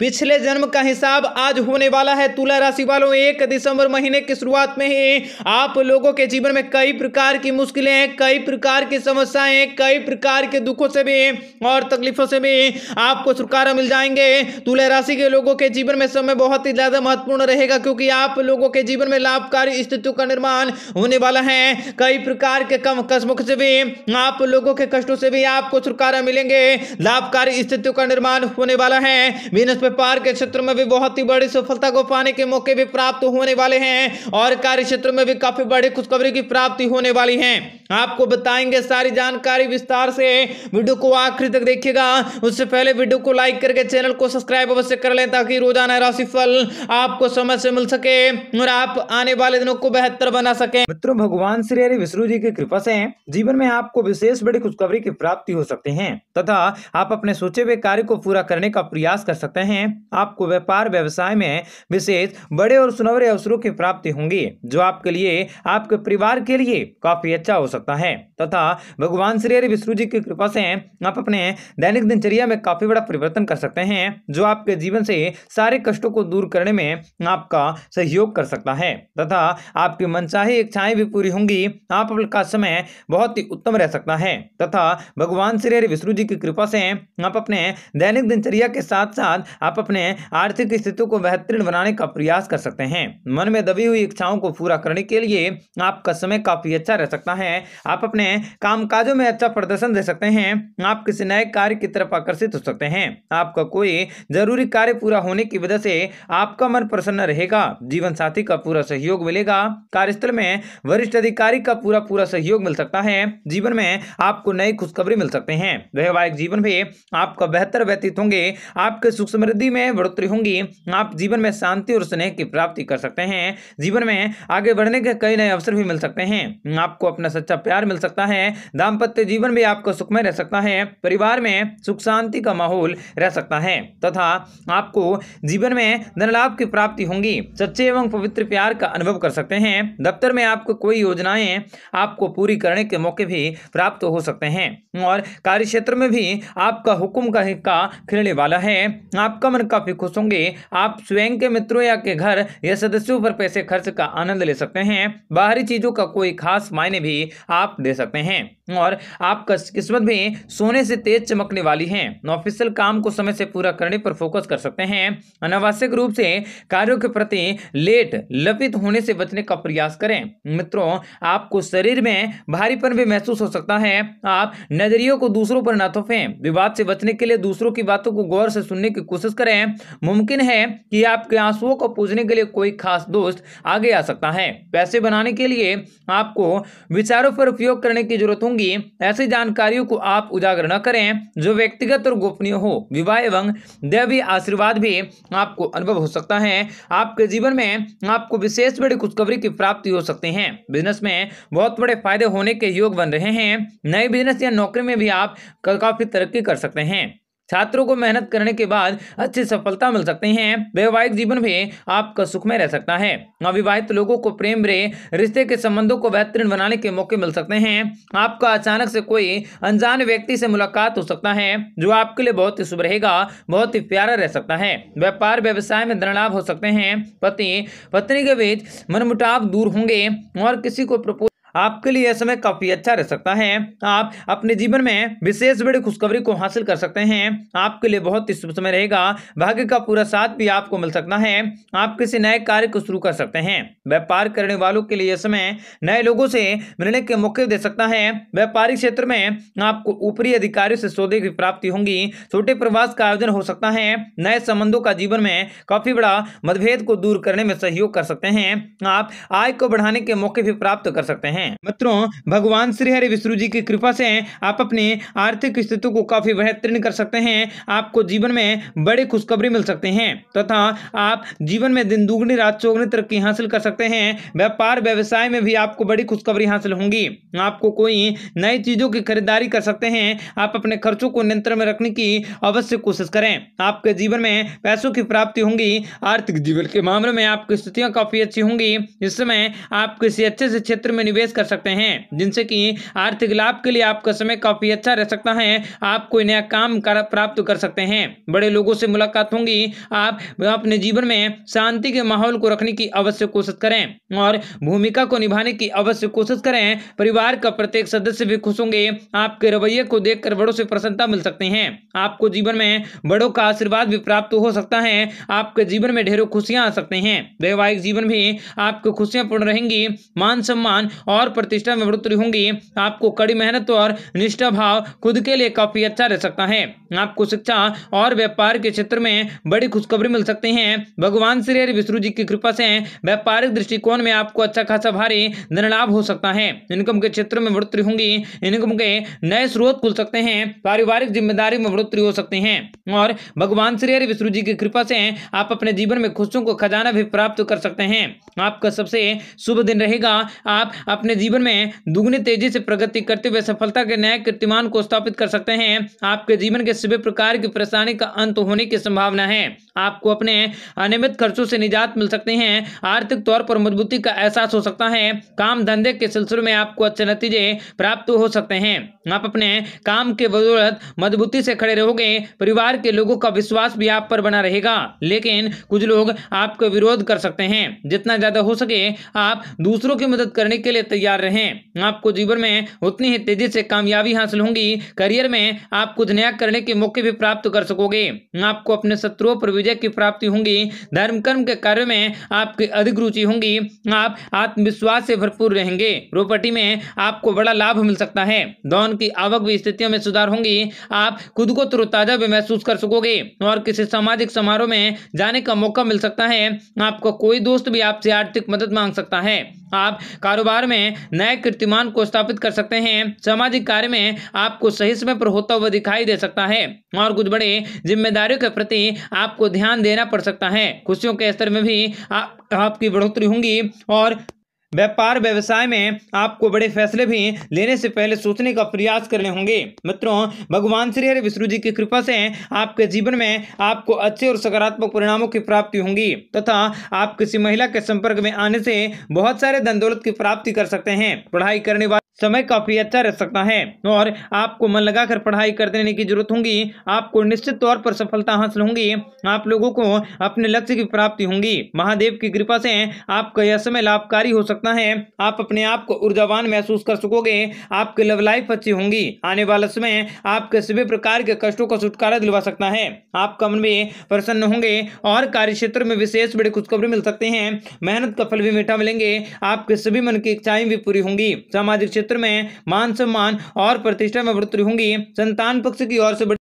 पिछले जन्म का हिसाब आज होने वाला है तुला राशि वालों एक दिसंबर महीने की शुरुआत में ही आप लोगों के जीवन में कई प्रकार की मुश्किलें हैं कई प्रकार की समस्याएं कई प्रकार के दुखों से भी और तकलीफों से भी आपको छुटकारा मिल जाएंगे तुला राशि के लोगों के जीवन में समय बहुत ही ज्यादा महत्वपूर्ण रहेगा क्योंकि आप लोगों के जीवन में लाभकारी स्थितियों का निर्माण होने वाला है कई प्रकार के कम कसमुख से भी आप लोगों के कष्टों से भी आपको छुटकारा मिलेंगे लाभकारी स्थितियों का निर्माण होने वाला है व्यापार के क्षेत्र में भी बहुत ही बड़ी सफलता को पाने के मौके भी प्राप्त होने वाले हैं और कार्य क्षेत्र में भी काफी बड़ी खुशखबरी की प्राप्ति होने वाली है आपको बताएंगे सारी जानकारी विस्तार से वीडियो को आखिरी तक देखिएगा उससे पहले वीडियो को लाइक करके चैनल को सब्सक्राइब अवश्य कर लें ताकि रोजाना राशिफल आपको समझ से मिल सके और आप आने वाले दिनों को बेहतर बना सके मित्रों भगवान श्री हरि विष्णु जी की कृपा से जीवन में आपको विशेष बड़ी खुशखबरी की प्राप्ति हो सकती है तथा आप अपने सोचे हुए कार्य को पूरा करने का प्रयास कर सकते हैं आपको व्यापार व्यवसाय में विशेष बड़े और सुनहरे अवसरों की प्राप्ति होंगी जो आपके लिए आपके परिवार के लिए काफी अच्छा हो सकता सकता है तथा भगवान श्री हरि विष्णु जी की कृपा से आप अपने दैनिक दिनचर्या में काफ़ी बड़ा परिवर्तन कर सकते हैं जो आपके जीवन से सारे कष्टों को दूर करने में आपका सहयोग कर सकता है तथा आपकी मनचाही इच्छाएं भी पूरी होंगी आपका समय बहुत ही उत्तम रह सकता है तथा भगवान श्री हरि विष्णु जी की कृपा से आप अपने दैनिक दिनचर्या के साथ साथ आप अपने आर्थिक स्थिति को बेहतरीन बनाने का प्रयास कर सकते हैं मन में दबी हुई इच्छाओं को पूरा करने के लिए आपका समय काफ़ी अच्छा रह सकता है आप अपने कामकाजों में अच्छा प्रदर्शन दे सकते हैं आप किसी नए कार्य की तरफ आकर्षित हो सकते हैं आपका कोई जरूरी कार्य पूरा होने की वजह से आपका मन प्रसन्न रहेगा जीवन साथी का पूरा सहयोग मिलेगा कार्यस्थल में वरिष्ठ अधिकारी का पूरा पूरा सहयोग मिल सकता है जीवन में आपको नई खुशखबरी मिल सकते हैं वैवाहिक जीवन भी आपका बेहतर व्यतीत होंगे आपके सुख समृद्धि में बढ़ोतरी होंगी आप जीवन में शांति और स्नेह की प्राप्ति कर सकते हैं जीवन में आगे बढ़ने के कई नए अवसर भी मिल सकते हैं आपको अपना सच्चा सा प्यार मिल सकता है दाम्पत्य जीवन भी आपको सुखमय रह सकता है परिवार में सुख शांति का माहौल रह सकता है तथा आपको जीवन में धनलाभ की प्राप्ति होंगी सच्चे एवं पवित्र प्यार का अनुभव कर सकते हैं दफ्तर में आपको कोई योजनाएं आपको पूरी करने के मौके भी प्राप्त हो सकते हैं और कार्य क्षेत्र में भी आपका हुक्म का हिक्का खिलने वाला है आपका मन काफी खुश होंगे आप स्वयं के मित्रों या के घर या सदस्यों पर पैसे खर्च का आनंद ले सकते हैं बाहरी चीजों का कोई खास मायने भी आप दे सकते हैं और आप किस्मत भी सोने से तेज चमकने वाली है ऑफिसियल काम को समय से पूरा करने पर फोकस कर सकते हैं अनावश्यक रूप से कार्यों के प्रति लेट लपित होने से बचने का प्रयास करें मित्रों आपको शरीर में भारीपन भी महसूस हो सकता है आप नजरियों को दूसरों पर ना थोपें विवाद से बचने के लिए दूसरों की बातों को गौर से सुनने की कोशिश करें मुमकिन है कि आपके आंसुओं को पूजने के लिए कोई खास दोस्त आगे आ सकता है पैसे बनाने के लिए आपको विचारों पर उपयोग करने की जरूरत दूंगी ऐसी जानकारियों को आप उजागर न करें जो व्यक्तिगत और गोपनीय हो विवाह एवं दैवीय आशीर्वाद भी आपको अनुभव हो सकता है आपके जीवन में आपको विशेष बड़ी खुशखबरी की प्राप्ति हो सकती है बिजनेस में बहुत बड़े फायदे होने के योग बन रहे हैं नए बिजनेस या नौकरी में भी आप काफी तरक्की कर सकते हैं छात्रों को मेहनत करने के बाद अच्छी सफलता मिल सकती है वैवाहिक जीवन भी आपका सुखमय रह सकता है अविवाहित लोगों को प्रेम रे रिश्ते के संबंधों को बेहतरीन बनाने के मौके मिल सकते हैं आपका अचानक से कोई अनजान व्यक्ति से मुलाकात हो सकता है जो आपके लिए बहुत ही शुभ रहेगा बहुत ही प्यारा रह सकता है व्यापार व्यवसाय में धन लाभ हो सकते हैं पति पत्नी के बीच मनमुटाव दूर होंगे और किसी को प्रपोज आपके लिए यह समय काफ़ी अच्छा रह सकता है आप अपने जीवन में विशेष बड़ी खुशखबरी को हासिल कर सकते हैं आपके लिए बहुत ही शुभ समय रहेगा भाग्य का पूरा साथ भी आपको मिल सकता है आप किसी नए कार्य को शुरू कर सकते हैं व्यापार करने वालों के लिए यह समय नए लोगों से मिलने के मौके दे सकता है व्यापारिक क्षेत्र में आपको ऊपरी अधिकारियों से सौदे की प्राप्ति होंगी छोटे प्रवास का आयोजन हो सकता है नए संबंधों का जीवन में काफी बड़ा मतभेद को दूर करने में सहयोग कर सकते हैं आप आय को बढ़ाने के मौके भी प्राप्त कर सकते हैं हैं मित्रों भगवान श्री हरि विष्णु जी की कृपा से आप अपने आर्थिक स्थिति को काफी बेहतरीन कर सकते हैं आपको जीवन में बड़े खुशखबरी मिल सकते हैं तथा तो आप जीवन में दिन दुगनी रात चौगनी तरक्की हासिल कर सकते हैं व्यापार व्यवसाय में भी आपको बड़ी खुशखबरी हासिल होंगी आपको कोई नई चीजों की खरीदारी कर सकते हैं आप अपने खर्चों को नियंत्रण में रखने की अवश्य कोशिश करें आपके जीवन में पैसों की प्राप्ति होंगी आर्थिक जीवन के मामले में आपकी स्थितियां काफी अच्छी होंगी इस समय आप किसी अच्छे से क्षेत्र में निवेश कर सकते हैं जिनसे कि आर्थिक लाभ के लिए आपका समय काफी अच्छा रह सकता है आप कोई नया काम प्राप्त कर सकते हैं बड़े लोगों से मुलाकात होंगी आप अपने जीवन में शांति के माहौल को रखने की अवश्य कोशिश करें और भूमिका को निभाने की अवश्य कोशिश करें परिवार का प्रत्येक सदस्य भी खुश होंगे आपके रवैये को देख बड़ों से प्रसन्नता मिल सकती है आपको जीवन में बड़ों का आशीर्वाद भी प्राप्त हो सकता है आपके जीवन में ढेरों खुशियां आ सकते हैं वैवाहिक जीवन भी आपको खुशियां पूर्ण रहेंगी मान सम्मान और और प्रतिष्ठा में वृद्धि होंगी आपको कड़ी मेहनत और निष्ठा भाव खुद के लिए काफी अच्छा रह सकता है आपको शिक्षा और व्यापार के क्षेत्र में बड़ी खुशखबरी मिल सकती है भगवान श्री हरि विष्णु जी की कृपा से व्यापारिक दृष्टिकोण में आपको अच्छा खासा भारी धनलाभ हो सकता है इनकम के क्षेत्र में वृद्धि होंगी इनकम के नए स्रोत खुल सकते हैं पारिवारिक जिम्मेदारी में वृद्धि हो सकती है और भगवान श्री हरि विष्णु जी की कृपा से आप अपने जीवन में खुशियों को खजाना भी प्राप्त कर सकते हैं आपका सबसे शुभ दिन रहेगा आप अपने अपने जीवन में दुगनी तेजी से प्रगति करते हुए सफलता के नए कीर्तिमान को स्थापित कर सकते हैं आपके जीवन के सभी प्रकार की परेशानी का अंत होने की संभावना है आपको अपने अनियमित खर्चों से निजात मिल सकते हैं आर्थिक तौर पर मजबूती का एहसास हो सकता है काम धंधे के सिलसिले में आपको अच्छे नतीजे प्राप्त हो सकते हैं आप अपने काम के बदौलत मजबूती से खड़े रहोगे परिवार के लोगों का विश्वास भी आप पर बना रहेगा लेकिन कुछ लोग आपका विरोध कर सकते हैं जितना ज्यादा हो सके आप दूसरों की मदद करने के लिए तैयार रहें आपको जीवन में उतनी ही तेजी से कामयाबी हासिल होगी करियर में आप कुछ नया करने के मौके भी प्राप्त कर सकोगे आपको अपने शत्रुओं पर विजय की प्राप्ति होगी धर्म कर्म के कार्य में आपकी अधिक रुचि होगी आप आत्मविश्वास से भरपूर रहेंगे प्रॉपर्टी में आपको बड़ा लाभ मिल सकता है धन की आवक भी स्थितियों में सुधार होंगी आप खुद को तरोताजा भी महसूस कर सकोगे और किसी सामाजिक समारोह में जाने का मौका मिल सकता है आपका कोई दोस्त भी आपसे आर्थिक मदद मांग सकता है आप कारोबार में नए कीर्तिमान को स्थापित कर सकते हैं सामाजिक कार्य में आपको सही समय पर होता हुआ दिखाई दे सकता है और कुछ बड़े जिम्मेदारियों के प्रति आपको ध्यान देना पड़ सकता है खुशियों के स्तर में भी आ, आपकी बढ़ोतरी होंगी और व्यापार व्यवसाय में आपको बड़े फैसले भी लेने से पहले सोचने का प्रयास करने होंगे मित्रों भगवान श्री हरि विष्णु जी की कृपा से आपके जीवन में आपको अच्छे और सकारात्मक परिणामों की प्राप्ति होंगी तथा आप किसी महिला के संपर्क में आने से बहुत सारे धन दौलत की प्राप्ति कर सकते हैं पढ़ाई करने वाले समय काफ़ी अच्छा रह सकता है और आपको मन लगाकर पढ़ाई कर देने की जरूरत होगी आपको निश्चित तौर पर सफलता हासिल होंगी आप लोगों को अपने लक्ष्य की प्राप्ति होंगी महादेव की कृपा से आपका यह समय लाभकारी हो सकता है आप अपने आप को ऊर्जावान महसूस कर सकोगे आपके लव लाइफ अच्छी होंगी आने वाला समय आपके सभी प्रकार के कष्टों का छुटकारा दिलवा सकता है आपका मन भी प्रसन्न होंगे और कार्य क्षेत्र में विशेष बड़ी खुशखबरी मिल सकते हैं मेहनत का फल भी मीठा मिलेंगे आपके सभी मन की इच्छाएं भी पूरी होंगी सामाजिक क्षेत्र क्षेत्र में मान सम्मान और प्रतिष्ठा में वृद्धि होंगी संतान पक्ष की ओर से